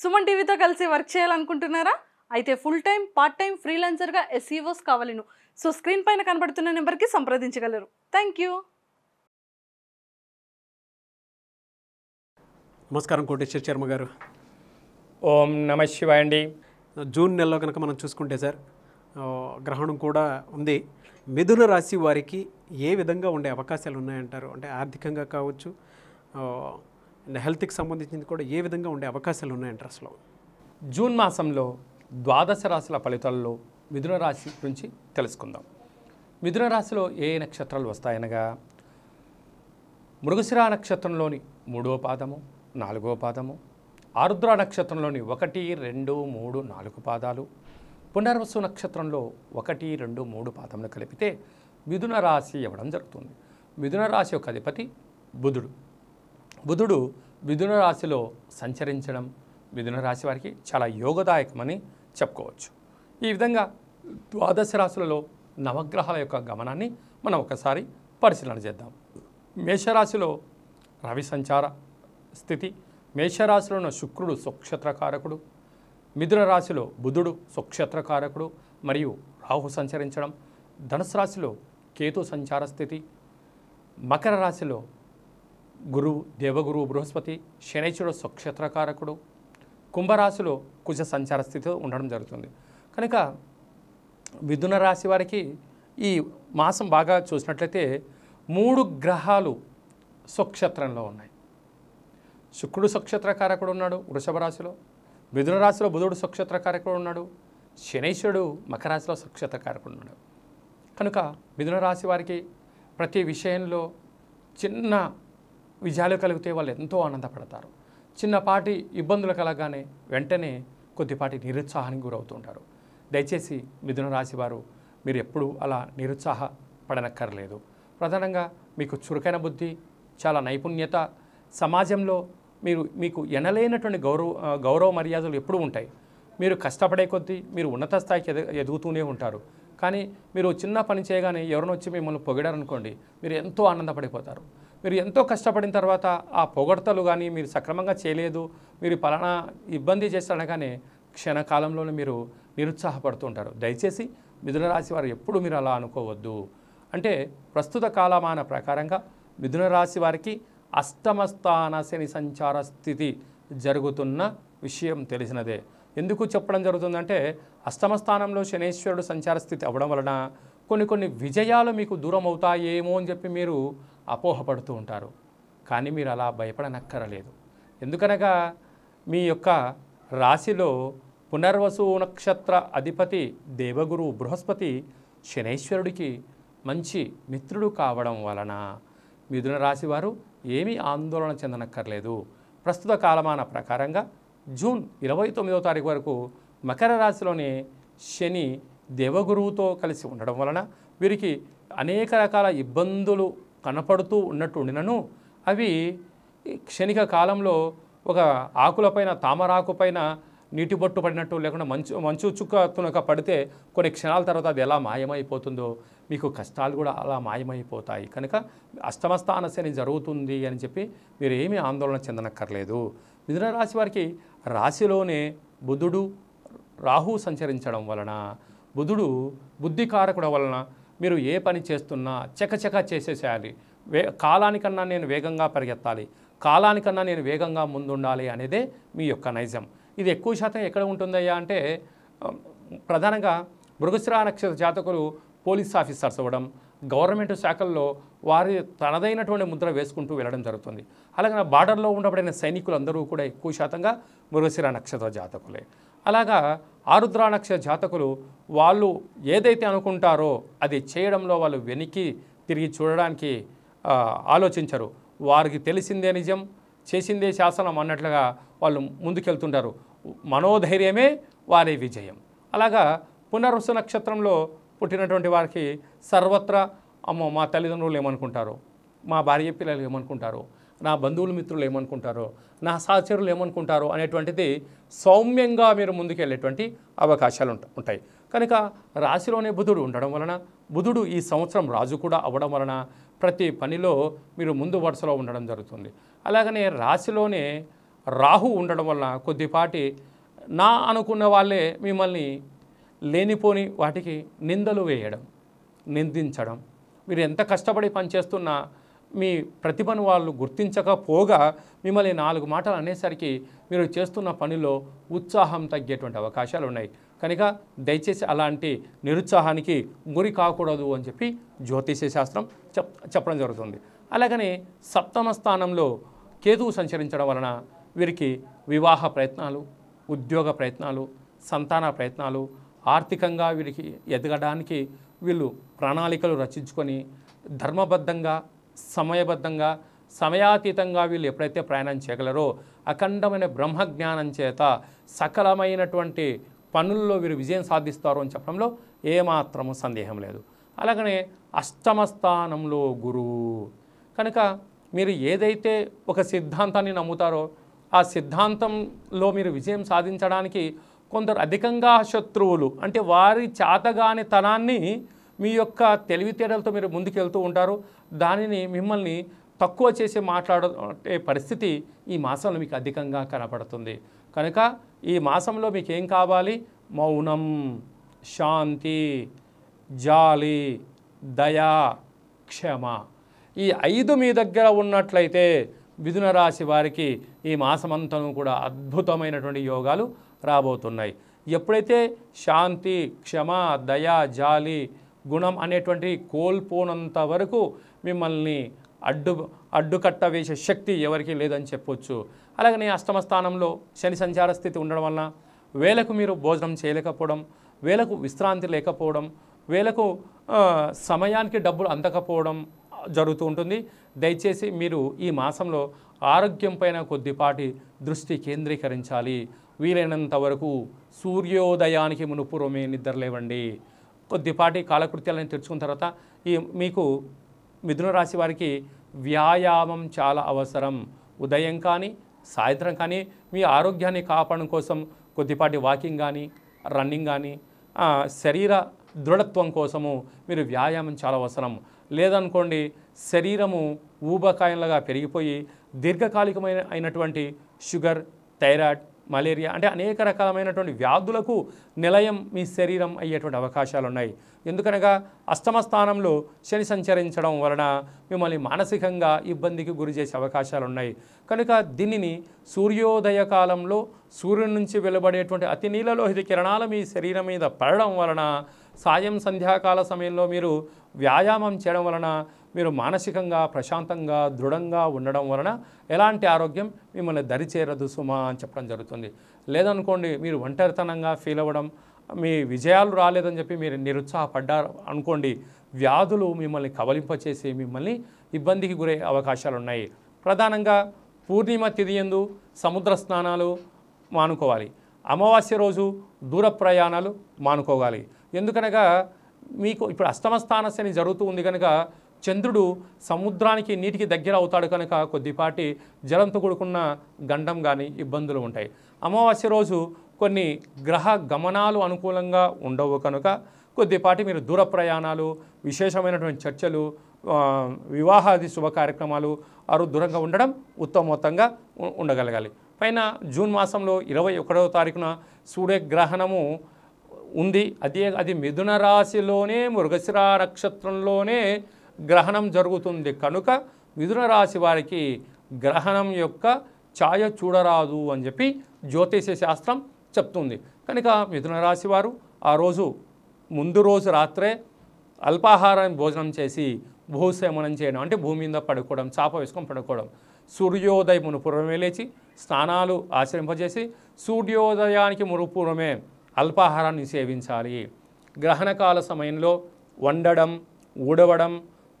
సుమన్ టీవీతో కలిసి వర్క్ చేయాలనుకుంటున్నారా అయితే ఫుల్ టైం పార్ట్ టైం ఫ్రీలాన్సర్గా ఎస్ఈఓస్ కావాలను సో స్క్రీన్ పైన కనబడుతున్న నెంబర్కి సంప్రదించగలరు థ్యాంక్ యూ నమస్కారం కోటేశ్వర్ శర్మ గారు ఓం నమ శివాయ అండి జూన్ నెలలో కనుక మనం చూసుకుంటే సార్ గ్రహణం కూడా ఉంది మిథున రాశి వారికి ఏ విధంగా ఉండే అవకాశాలు ఉన్నాయంటారు అంటే ఆర్థికంగా కావచ్చు హెల్త్కి సంబంధించింది కూడా ఏ విధంగా ఉండే అవకాశాలు ఉన్నాయంటారు అసలు జూన్ మాసంలో ద్వాదశ రాశుల ఫలితాల్లో మిథున రాశి గురించి తెలుసుకుందాం మిథున రాశిలో ఏ నక్షత్రాలు వస్తాయనగా మృగశిరా నక్షత్రంలోని మూడో పాదము నాలుగో పాదము ఆరుద్ర నక్షత్రంలోని ఒకటి రెండు మూడు నాలుగు పాదాలు పునర్వసు నక్షత్రంలో ఒకటి రెండు మూడు పాదములు కలిపితే మిథున రాశి ఇవ్వడం జరుగుతుంది మిథున రాశి యొక్క అధిపతి బుధుడు బుధుడు మిథున రాశిలో సంచరించడం మిథున రాశి వారికి చాలా యోగదాయకమని చెప్పుకోవచ్చు ఈ విధంగా ద్వాదశ రాశులలో నవగ్రహాల యొక్క గమనాన్ని మనం ఒకసారి పరిశీలన చేద్దాం మేషరాశిలో రవి సంచార స్థితి మేషరాశిలో ఉన్న శుక్రుడు కారకుడు మిథున రాశిలో బుధుడు కారకుడు మరియు రాహు సంచరించడం ధనుసు రాశిలో కేతు సంచార స్థితి మకర రాశిలో గురువు దేవగురు బృహస్పతి శనైశ్వరుడు స్వక్షేత్రకారకుడు కుంభరాశిలో కుజ సంచార స్థితిలో ఉండడం జరుగుతుంది కనుక మిథున రాశి వారికి ఈ మాసం బాగా చూసినట్లయితే మూడు గ్రహాలు స్వక్షేత్రంలో ఉన్నాయి శుక్రుడు స్వక్షేత్రకారకుడు ఉన్నాడు వృషభ రాశిలో మిథున రాశిలో బుధుడు స్వక్షేత్రకారకుడు ఉన్నాడు శనైశ్వరుడు మకర రాశిలో స్వక్షేత్రకారకుడు ఉన్నాడు కనుక మిథున రాశి వారికి ప్రతి విషయంలో చిన్న విజయాలు కలిగితే వాళ్ళు ఎంతో ఆనందపడతారు చిన్నపాటి ఇబ్బందులు కలగగానే వెంటనే కొద్దిపాటి నిరుత్సాహానికి గురవుతుంటారు దయచేసి మిథున రాశి వారు మీరు ఎప్పుడూ అలా నిరుత్సాహ పడనక్కర్లేదు ప్రధానంగా మీకు చురుకైన బుద్ధి చాలా నైపుణ్యత సమాజంలో మీరు మీకు ఎనలేనటువంటి గౌరవ గౌరవ మర్యాదలు ఎప్పుడు ఉంటాయి మీరు కష్టపడే కొద్దీ మీరు ఉన్నత స్థాయికి ఎదుగుతూనే ఉంటారు కానీ మీరు చిన్న పని చేయగానే ఎవరినొచ్చి మిమ్మల్ని పొగిడారనుకోండి మీరు ఎంతో ఆనందపడిపోతారు మీరు ఎంతో కష్టపడిన తర్వాత ఆ పొగడతలు కానీ మీరు సక్రమంగా చేయలేదు మీరు పలానా ఇబ్బంది చేస్తాడగానే క్షణకాలంలోనే మీరు నిరుత్సాహపడుతుంటారు దయచేసి మిథునరాశి వారు ఎప్పుడు మీరు అలా అనుకోవద్దు అంటే ప్రస్తుత కాలమాన ప్రకారంగా మిథునరాశి వారికి అష్టమస్థాన శని సంచార స్థితి జరుగుతున్న విషయం తెలిసినదే ఎందుకు చెప్పడం జరుగుతుందంటే అష్టమస్థానంలో శనేశ్వరుడు సంచార స్థితి అవ్వడం వలన కొన్ని కొన్ని విజయాలు మీకు దూరం అవుతాయేమో అని చెప్పి మీరు అపోహపడుతూ ఉంటారు కానీ మీరు అలా భయపడనక్కరలేదు ఎందుకనగా మీ యొక్క రాశిలో పునర్వసు నక్షత్ర అధిపతి దేవగురు బృహస్పతి శనైశ్వరుడికి మంచి మిత్రుడు కావడం వలన మిథున రాశి వారు ఏమీ ఆందోళన చెందనక్కర్లేదు ప్రస్తుత కాలమాన ప్రకారంగా జూన్ ఇరవై తొమ్మిదవ తారీఖు వరకు మకర రాశిలోని శని దేవగురువుతో కలిసి ఉండడం వలన వీరికి అనేక రకాల ఇబ్బందులు కనపడుతూ ఉన్నట్టు ఉండినను అవి క్షణిక కాలంలో ఒక ఆకులపైన పైన నీటి బొట్టు పడినట్టు లేకుండా మంచు మంచు చుక్క తునక పడితే కొన్ని క్షణాల తర్వాత అది ఎలా మాయమైపోతుందో మీకు కష్టాలు కూడా అలా మాయమైపోతాయి కనుక అష్టమస్థాన శని జరుగుతుంది అని చెప్పి మీరు ఏమీ ఆందోళన చెందనక్కర్లేదు మిథున రాశి వారికి రాశిలోనే బుధుడు రాహు సంచరించడం వలన బుధుడు బుద్ధికారకుడు వలన మీరు ఏ పని చేస్తున్నా చకచక చేసేసేయాలి వే కాలానికన్నా నేను వేగంగా పరిగెత్తాలి కాలానికన్నా నేను వేగంగా ముందుండాలి అనేదే మీ యొక్క నైజం ఇది ఎక్కువ శాతం ఎక్కడ ఉంటుందయ్యా అంటే ప్రధానంగా మృగశిరా నక్షత్ర జాతకులు పోలీస్ ఆఫీసర్స్ అవ్వడం గవర్నమెంట్ శాఖల్లో వారి తనదైనటువంటి ముద్ర వేసుకుంటూ వెళ్ళడం జరుగుతుంది అలాగే బార్డర్లో ఉండబడిన సైనికులందరూ కూడా ఎక్కువ శాతంగా మృగశిరా నక్షత్ర జాతకులే అలాగా ఆరుద్రా నక్ష జాతకులు వాళ్ళు ఏదైతే అనుకుంటారో అది చేయడంలో వాళ్ళు వెనక్కి తిరిగి చూడడానికి ఆలోచించరు వారికి తెలిసిందే నిజం చేసిందే శాసనం అన్నట్లుగా వాళ్ళు ముందుకెళ్తుంటారు మనోధైర్యమే వారి విజయం అలాగా పునర్వసు నక్షత్రంలో పుట్టినటువంటి వారికి సర్వత్రా అమ్మో మా తల్లిదండ్రులు ఏమనుకుంటారు మా భార్య పిల్లలు ఏమనుకుంటారు నా బంధువులు మిత్రులు ఏమనుకుంటారో నా సహచరులు ఏమనుకుంటారో అనేటువంటిది సౌమ్యంగా మీరు ముందుకెళ్ళేటువంటి అవకాశాలు ఉంటాయి కనుక రాశిలోనే బుధుడు ఉండడం వలన బుధుడు ఈ సంవత్సరం రాజు కూడా అవ్వడం వలన ప్రతి పనిలో మీరు ముందు వరుసలో ఉండడం జరుగుతుంది అలాగనే రాశిలోనే రాహు ఉండడం వలన కొద్దిపాటి నా అనుకున్న వాళ్ళే మిమ్మల్ని లేనిపోని వాటికి నిందలు వేయడం నిందించడం మీరు ఎంత కష్టపడి పనిచేస్తున్నా మీ ప్రతిభను వాళ్ళు గుర్తించకపోగా మిమ్మల్ని నాలుగు మాటలు అనేసరికి మీరు చేస్తున్న పనిలో ఉత్సాహం తగ్గేటువంటి అవకాశాలు ఉన్నాయి కనుక దయచేసి అలాంటి నిరుత్సాహానికి గురి కాకూడదు అని చెప్పి జ్యోతిష్య శాస్త్రం చెప్ చెప్పడం జరుగుతుంది అలాగనే సప్తమ స్థానంలో కేతువు సంచరించడం వలన వీరికి వివాహ ప్రయత్నాలు ఉద్యోగ ప్రయత్నాలు సంతాన ప్రయత్నాలు ఆర్థికంగా వీరికి ఎదగడానికి వీళ్ళు ప్రణాళికలు రచించుకొని ధర్మబద్ధంగా సమయబద్ధంగా సమయాతీతంగా వీళ్ళు ఎప్పుడైతే ప్రయాణం చేయగలరో అఖండమైన బ్రహ్మజ్ఞానం చేత సకలమైనటువంటి పనుల్లో వీరు విజయం సాధిస్తారు అని చెప్పడంలో ఏమాత్రము సందేహం లేదు అలాగనే అష్టమ స్థానంలో గురువు కనుక మీరు ఏదైతే ఒక సిద్ధాంతాన్ని నమ్ముతారో ఆ సిద్ధాంతంలో మీరు విజయం సాధించడానికి కొందరు అధికంగా శత్రువులు అంటే వారి చేతగాని తనాన్ని మీ యొక్క తెలివితేటలతో మీరు ముందుకెళ్తూ ఉంటారు దానిని మిమ్మల్ని తక్కువ చేసి మాట్లాడే పరిస్థితి ఈ మాసంలో మీకు అధికంగా కనపడుతుంది కనుక ఈ మాసంలో మీకు ఏం కావాలి మౌనం శాంతి జాలి దయా క్షమ ఈ ఐదు మీ దగ్గర ఉన్నట్లయితే మిథున రాశి వారికి ఈ మాసమంతను కూడా అద్భుతమైనటువంటి యోగాలు రాబోతున్నాయి ఎప్పుడైతే శాంతి క్షమ దయా జాలి గుణం అనేటువంటి కోల్పోనంత వరకు మిమ్మల్ని అడ్డు అడ్డుకట్ట వేసే శక్తి ఎవరికీ లేదని చెప్పొచ్చు అలాగనే అష్టమ స్థానంలో శని సంచార స్థితి ఉండడం వలన వేలకు మీరు భోజనం చేయలేకపోవడం వేలకు విశ్రాంతి లేకపోవడం వేలకు సమయానికి డబ్బులు అందకపోవడం జరుగుతూ ఉంటుంది దయచేసి మీరు ఈ మాసంలో ఆరోగ్యం పైన కొద్దిపాటి దృష్టి కేంద్రీకరించాలి వీలైనంత వరకు సూర్యోదయానికి నిద్ర నిద్రలేవండి కొద్దిపాటి కాలకృత్యాలను తెచ్చుకున్న తర్వాత ఈ మీకు మిథున రాశి వారికి వ్యాయామం చాలా అవసరం ఉదయం కానీ సాయంత్రం కానీ మీ ఆరోగ్యాన్ని కాపాడడం కోసం కొద్దిపాటి వాకింగ్ కానీ రన్నింగ్ కానీ శరీర దృఢత్వం కోసము మీరు వ్యాయామం చాలా అవసరం లేదనుకోండి శరీరము ఊబకాయంలాగా పెరిగిపోయి దీర్ఘకాలికమైన అయినటువంటి షుగర్ థైరాయిడ్ మలేరియా అంటే అనేక రకాలమైనటువంటి వ్యాధులకు నిలయం మీ శరీరం అయ్యేటువంటి అవకాశాలు ఉన్నాయి ఎందుకనగా అష్టమ స్థానంలో శని సంచరించడం వలన మిమ్మల్ని మానసికంగా ఇబ్బందికి గురి చేసే అవకాశాలు ఉన్నాయి కనుక దీనిని సూర్యోదయ కాలంలో సూర్యుడి నుంచి వెలువడేటువంటి అతి నీలలోహిత కిరణాలు మీ శరీరం మీద పడడం వలన సాయం సంధ్యాకాల సమయంలో మీరు వ్యాయామం చేయడం వలన మీరు మానసికంగా ప్రశాంతంగా దృఢంగా ఉండడం వలన ఎలాంటి ఆరోగ్యం మిమ్మల్ని దరిచేరదు సుమా అని చెప్పడం జరుగుతుంది లేదనుకోండి మీరు ఒంటరితనంగా ఫీల్ అవ్వడం మీ విజయాలు రాలేదని చెప్పి మీరు నిరుత్సాహపడ్డారు అనుకోండి వ్యాధులు మిమ్మల్ని కవలింపచేసి మిమ్మల్ని ఇబ్బందికి గురే అవకాశాలు ఉన్నాయి ప్రధానంగా పూర్ణిమ తిదియందు సముద్ర స్నానాలు మానుకోవాలి అమావాస్య రోజు దూర ప్రయాణాలు మానుకోవాలి ఎందుకనగా మీకు ఇప్పుడు అష్టమ స్థాన శని జరుగుతూ ఉంది కనుక చంద్రుడు సముద్రానికి నీటికి దగ్గర అవుతాడు కనుక కొద్దిపాటి జలంతో కూడుకున్న గండం కానీ ఇబ్బందులు ఉంటాయి అమావాస్య రోజు కొన్ని గ్రహ గమనాలు అనుకూలంగా ఉండవు కనుక కొద్దిపాటి మీరు దూర ప్రయాణాలు విశేషమైనటువంటి చర్చలు వివాహాది శుభ కార్యక్రమాలు వారు దూరంగా ఉండడం ఉత్తమోత్తంగా ఉండగలగాలి పైన జూన్ మాసంలో ఇరవై ఒకటవ తారీఖున సూర్యగ్రహణము ఉంది అదే అది మిథున రాశిలోనే మృగశిర నక్షత్రంలోనే గ్రహణం జరుగుతుంది కనుక మిథున రాశి వారికి గ్రహణం యొక్క ఛాయ చూడరాదు అని చెప్పి జ్యోతిష శాస్త్రం చెప్తుంది కనుక మిథున రాశి వారు ఆ రోజు ముందు రోజు రాత్రే అల్పాహారం భోజనం చేసి భూసేమనం చేయడం అంటే భూమి మీద పడుకోవడం చాప వేసుకొని పడుకోవడం సూర్యోదయ మునుపూర్వమే లేచి స్నానాలు ఆచరింపజేసి సూర్యోదయానికి మునుపూర్వమే అల్పాహారాన్ని సేవించాలి గ్రహణకాల సమయంలో వండడం ఊడవడం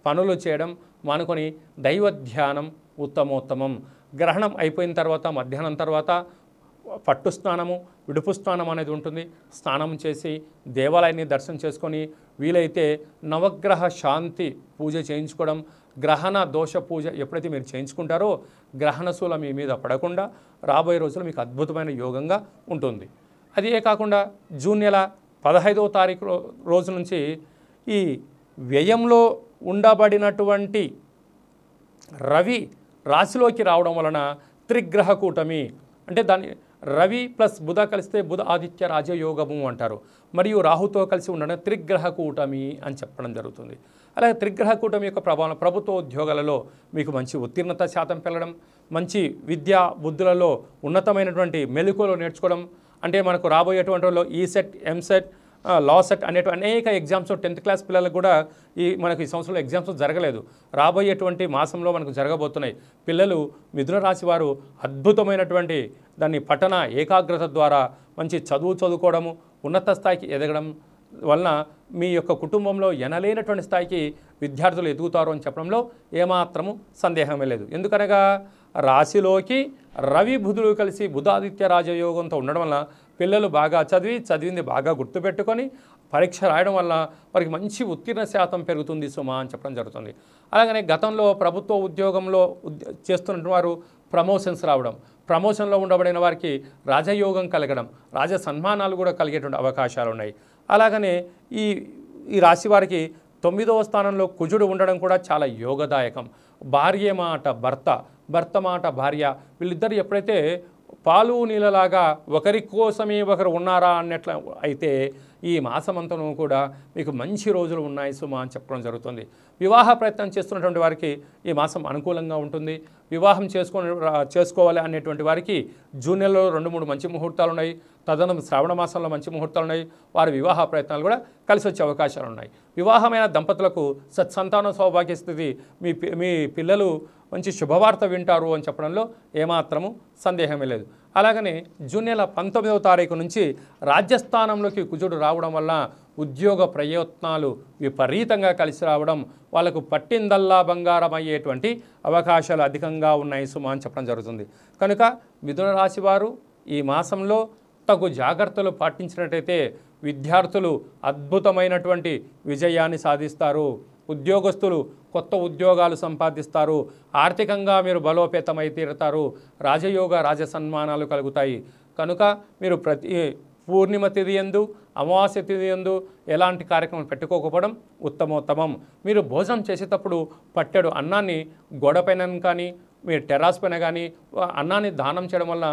పనులు చేయడం మానుకొని దైవ ధ్యానం ఉత్తమోత్తమం గ్రహణం అయిపోయిన తర్వాత మధ్యాహ్నం తర్వాత పట్టు స్నానము విడుపు స్నానం అనేది ఉంటుంది స్నానం చేసి దేవాలయాన్ని దర్శనం చేసుకొని వీలైతే నవగ్రహ శాంతి పూజ చేయించుకోవడం గ్రహణ దోష పూజ ఎప్పుడైతే మీరు చేయించుకుంటారో గ్రహణశూల మీ మీద పడకుండా రాబోయే రోజులు మీకు అద్భుతమైన యోగంగా ఉంటుంది అదే కాకుండా జూన్ నెల పదహైదవ తారీఖు రోజు నుంచి ఈ వ్యయంలో ఉండబడినటువంటి రవి రాశిలోకి రావడం వలన త్రిగ్రహ కూటమి అంటే దాని రవి ప్లస్ బుధ కలిస్తే బుధ ఆదిత్య రాజయోగము అంటారు మరియు రాహుతో కలిసి ఉండడం త్రిగ్రహ కూటమి అని చెప్పడం జరుగుతుంది అలాగే త్రిగ్రహ కూటమి యొక్క ప్రభావం ప్రభుత్వ ఉద్యోగాలలో మీకు మంచి ఉత్తీర్ణత శాతం పెరగడం మంచి విద్యా బుద్ధులలో ఉన్నతమైనటువంటి మెలకువలు నేర్చుకోవడం అంటే మనకు రాబోయేటువంటి ఈ సెట్ ఎంసెట్ లాసెట్ అనేటు అనేక ఎగ్జామ్స్ టెన్త్ క్లాస్ పిల్లలకు కూడా ఈ మనకు ఈ సంవత్సరంలో ఎగ్జామ్స్ జరగలేదు రాబోయేటువంటి మాసంలో మనకు జరగబోతున్నాయి పిల్లలు మిథున రాశి వారు అద్భుతమైనటువంటి దాన్ని పఠన ఏకాగ్రత ద్వారా మంచి చదువు చదువుకోవడము ఉన్నత స్థాయికి ఎదగడం వలన మీ యొక్క కుటుంబంలో ఎనలేనటువంటి స్థాయికి విద్యార్థులు ఎదుగుతారు అని చెప్పడంలో ఏమాత్రము సందేహమే లేదు ఎందుకనగా రాశిలోకి రవి బుధులు కలిసి బుధాదిత్య రాజయోగంతో ఉండడం వల్ల పిల్లలు బాగా చదివి చదివింది బాగా గుర్తుపెట్టుకొని పరీక్ష రాయడం వల్ల వారికి మంచి ఉత్తీర్ణ శాతం పెరుగుతుంది సుమా అని చెప్పడం జరుగుతుంది అలాగనే గతంలో ప్రభుత్వ ఉద్యోగంలో చేస్తున్న వారు ప్రమోషన్స్ రావడం ప్రమోషన్లో ఉండబడిన వారికి రాజయోగం కలగడం రాజ సన్మానాలు కూడా కలిగేటువంటి అవకాశాలు ఉన్నాయి అలాగనే ఈ ఈ రాశి వారికి తొమ్మిదవ స్థానంలో కుజుడు ఉండడం కూడా చాలా యోగదాయకం భార్య మాట భర్త భర్త మాట భార్య వీళ్ళిద్దరు ఎప్పుడైతే పాలు నీళ్ళలాగా ఒకరి కోసమే ఒకరు ఉన్నారా అన్నట్ల అయితే ఈ మాసమంతను కూడా మీకు మంచి రోజులు ఉన్నాయి సుమా అని చెప్పడం జరుగుతుంది వివాహ ప్రయత్నం చేస్తున్నటువంటి వారికి ఈ మాసం అనుకూలంగా ఉంటుంది వివాహం చేసుకో చేసుకోవాలి అనేటువంటి వారికి జూన్ నెలలో రెండు మూడు మంచి ముహూర్తాలు ఉన్నాయి తదనం శ్రావణ మాసంలో మంచి ముహూర్తాలు ఉన్నాయి వారి వివాహ ప్రయత్నాలు కూడా కలిసి వచ్చే అవకాశాలు ఉన్నాయి వివాహమైన దంపతులకు సత్సంతాన సౌభాగ్య స్థితి మీ మీ పిల్లలు మంచి శుభవార్త వింటారు అని చెప్పడంలో ఏమాత్రము సందేహమే లేదు అలాగనే జూన్ నెల పంతొమ్మిదవ తారీఖు నుంచి రాజ్యస్థానంలోకి కుజుడు రావడం వల్ల ఉద్యోగ ప్రయత్నాలు విపరీతంగా కలిసి రావడం వాళ్ళకు పట్టిందల్లా బంగారం అయ్యేటువంటి అవకాశాలు అధికంగా ఉన్నాయి సుమా అని చెప్పడం జరుగుతుంది కనుక మిథున రాశి వారు ఈ మాసంలో తగు జాగ్రత్తలు పాటించినట్టయితే విద్యార్థులు అద్భుతమైనటువంటి విజయాన్ని సాధిస్తారు ఉద్యోగస్తులు కొత్త ఉద్యోగాలు సంపాదిస్తారు ఆర్థికంగా మీరు బలోపేతమై తీరుతారు రాజయోగ రాజ సన్మానాలు కలుగుతాయి కనుక మీరు ప్రతి పూర్ణిమ తిథి ఎందు అమావాస్య తిథి ఎందు ఎలాంటి కార్యక్రమం పెట్టుకోకపోవడం ఉత్తమోత్తమం మీరు భోజనం చేసేటప్పుడు పట్టెడు అన్నాన్ని గోడపైన కానీ మీ టెరాస్ పైన కానీ అన్నాన్ని దానం చేయడం వల్ల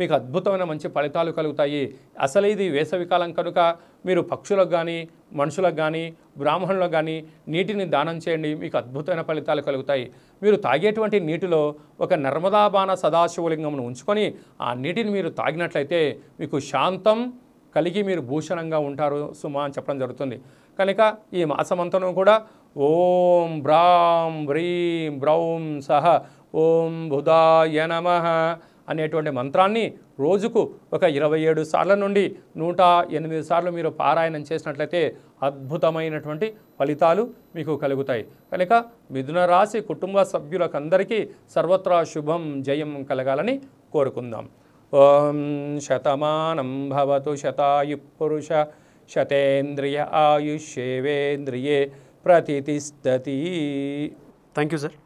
మీకు అద్భుతమైన మంచి ఫలితాలు కలుగుతాయి అసలు ఇది వేసవికాలం కనుక మీరు పక్షులకు కానీ మనుషులకు కానీ బ్రాహ్మణులకు కానీ నీటిని దానం చేయండి మీకు అద్భుతమైన ఫలితాలు కలుగుతాయి మీరు తాగేటువంటి నీటిలో ఒక నర్మదాబాణ సదాశివలింగమును ఉంచుకొని ఆ నీటిని మీరు తాగినట్లయితే మీకు శాంతం కలిగి మీరు భూషణంగా ఉంటారు సుమ అని చెప్పడం జరుగుతుంది కనుక ఈ మాసమంతనం కూడా ఓం బ్రాం బ్రీం బ్రౌం సహ ఓం బుధాయ నమ అనేటువంటి మంత్రాన్ని రోజుకు ఒక ఇరవై ఏడు సార్ల నుండి నూట ఎనిమిది సార్లు మీరు పారాయణం చేసినట్లయితే అద్భుతమైనటువంటి ఫలితాలు మీకు కలుగుతాయి కనుక మిథున రాశి కుటుంబ సభ్యులకందరికీ సర్వత్రా శుభం జయం కలగాలని కోరుకుందాం ఓం శతమానం భవతు శతాయు పురుష శతేంద్రియ ఆయుష్యేవేంద్రియే ప్రతిష్టతి థ్యాంక్ యూ సార్